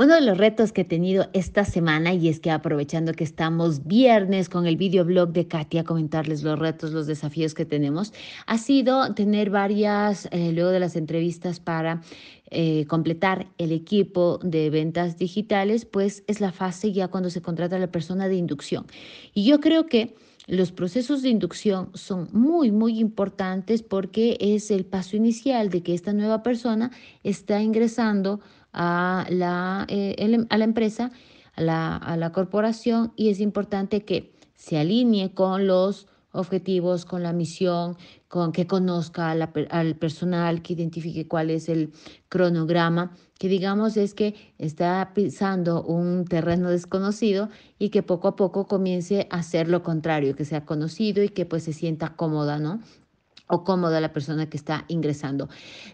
Uno de los retos que he tenido esta semana, y es que aprovechando que estamos viernes con el videoblog de Katia, comentarles los retos, los desafíos que tenemos, ha sido tener varias, eh, luego de las entrevistas para eh, completar el equipo de ventas digitales, pues es la fase ya cuando se contrata la persona de inducción. Y yo creo que los procesos de inducción son muy, muy importantes porque es el paso inicial de que esta nueva persona está ingresando a la, eh, em, a la empresa, a la, a la corporación y es importante que se alinee con los objetivos, con la misión, con que conozca al personal, que identifique cuál es el cronograma, que digamos es que está pisando un terreno desconocido y que poco a poco comience a hacer lo contrario, que sea conocido y que pues se sienta cómoda, ¿no? o cómoda la persona que está ingresando.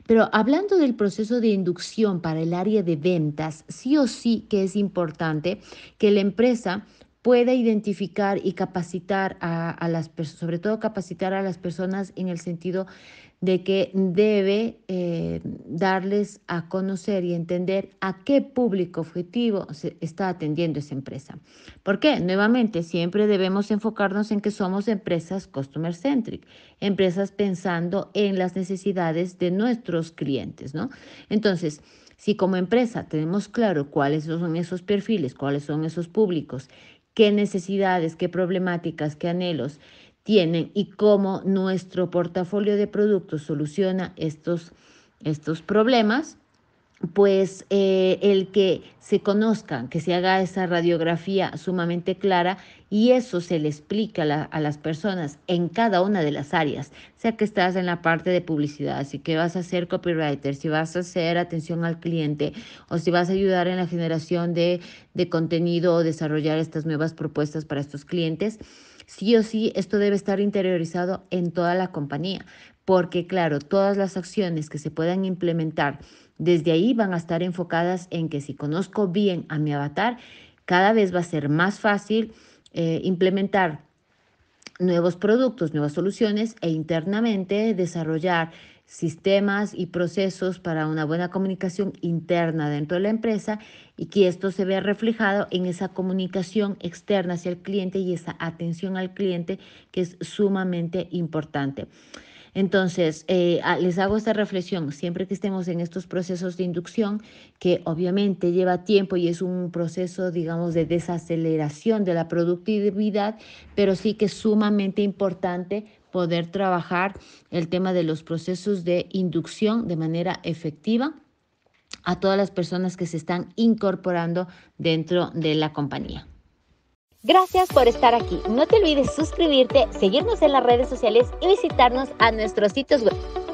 Pero hablando del proceso de inducción para el área de ventas, sí o sí que es importante que la empresa puede identificar y capacitar a, a las personas, sobre todo capacitar a las personas en el sentido de que debe eh, darles a conocer y entender a qué público objetivo está atendiendo esa empresa. ¿Por qué? Nuevamente, siempre debemos enfocarnos en que somos empresas customer centric, empresas pensando en las necesidades de nuestros clientes, ¿no? Entonces, si como empresa tenemos claro cuáles son esos perfiles, cuáles son esos públicos, qué necesidades, qué problemáticas, qué anhelos, tienen y cómo nuestro portafolio de productos soluciona estos, estos problemas pues eh, el que se conozca, que se haga esa radiografía sumamente clara y eso se le explica a, las personas en cada una de las áreas, sea que estás en la parte de publicidad, si que vas a ser copywriter, si vas a hacer atención al cliente o si vas a ayudar en la generación de contenido o desarrollar estas nuevas propuestas para estos clientes. Sí o sí, esto debe estar interiorizado en toda la compañía, porque claro, todas las acciones que se puedan implementar desde ahí van a estar enfocadas en que si conozco bien a mi avatar, cada vez va a ser más fácil eh, implementar nuevos productos, nuevas soluciones e internamente desarrollar sistemas y procesos para una buena comunicación interna dentro de la empresa y que esto se vea reflejado en esa comunicación externa hacia el cliente y esa atención al cliente que es sumamente importante. Entonces, eh, les hago esta reflexión, siempre que estemos en estos procesos de inducción, que obviamente lleva tiempo y es un proceso, digamos, de desaceleración de la productividad, pero sí que es sumamente importante poder trabajar el tema de los procesos de inducción de manera efectiva a todas las personas que se están incorporando dentro de la compañía. Gracias por estar aquí. No te olvides suscribirte, seguirnos en las redes sociales y visitarnos a nuestros sitios web.